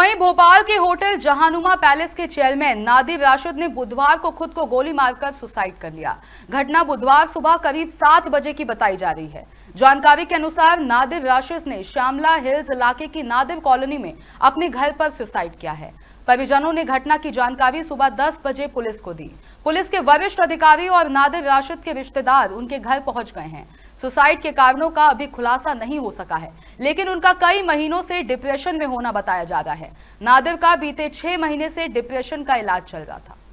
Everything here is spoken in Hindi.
वहीं भोपाल के होटल जहानुमा पैलेस के चेयरमैन नादिब राशिद ने बुधवार को खुद को गोली मारकर सुसाइड कर लिया घटना बुधवार सुबह करीब सात बजे की बताई जा रही है जानकारी के अनुसार नादिब राशिद ने श्यामला हिल्स इलाके की नादिब कॉलोनी में अपने घर पर सुसाइड किया है परिजनों ने घटना की जानकारी सुबह दस बजे पुलिस को दी पुलिस के वरिष्ठ अधिकारी और नादिर राशिद के रिश्तेदार उनके घर पहुंच गए हैं सुसाइड के कारणों का अभी खुलासा नहीं हो सका है लेकिन उनका कई महीनों से डिप्रेशन में होना बताया जा रहा है नादिर का बीते छह महीने से डिप्रेशन का इलाज चल रहा था